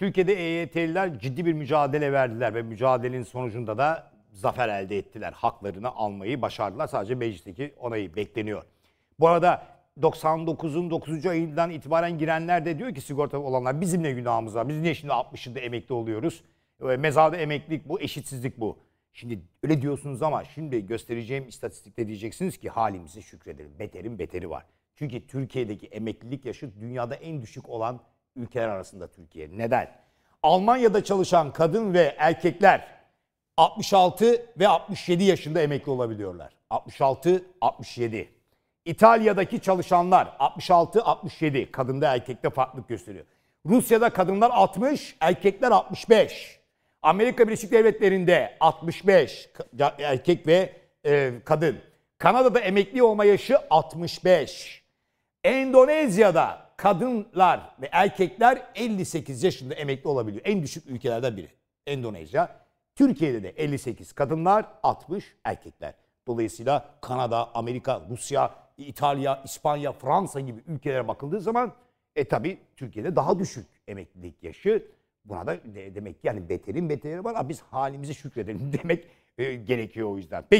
Türkiye'de EYT'liler ciddi bir mücadele verdiler ve mücadelenin sonucunda da zafer elde ettiler. Haklarını almayı başardılar. Sadece meclisteki onayı bekleniyor. Bu arada 99'un 9. ayından itibaren girenler de diyor ki sigorta olanlar bizim ne günahımız var? Biz niye şimdi 60'ında emekli oluyoruz? Mezarda emeklilik bu, eşitsizlik bu. Şimdi öyle diyorsunuz ama şimdi göstereceğim istatistikte diyeceksiniz ki halimize şükredelim. Beterin beteri var. Çünkü Türkiye'deki emeklilik yaşı dünyada en düşük olan ülkeler arasında Türkiye. Neden? Almanya'da çalışan kadın ve erkekler 66 ve 67 yaşında emekli olabiliyorlar. 66, 67. İtalya'daki çalışanlar 66, 67. Kadında erkekte farklılık gösteriyor. Rusya'da kadınlar 60, erkekler 65. Amerika Birleşik Devletleri'nde 65 erkek ve e, kadın. Kanada'da emekli olma yaşı 65. Endonezya'da kadınlar ve erkekler 58 yaşında emekli olabiliyor. En düşük ülkelerden biri Endonezya. Türkiye'de de 58 kadınlar, 60 erkekler. Dolayısıyla Kanada, Amerika, Rusya, İtalya, İspanya, Fransa gibi ülkelere bakıldığı zaman e tabi Türkiye'de daha düşük emeklilik yaşı. Buna da demek ki yani beterin beteri var. Biz halimize şükredelim demek e, gerekiyor o yüzden. Peki.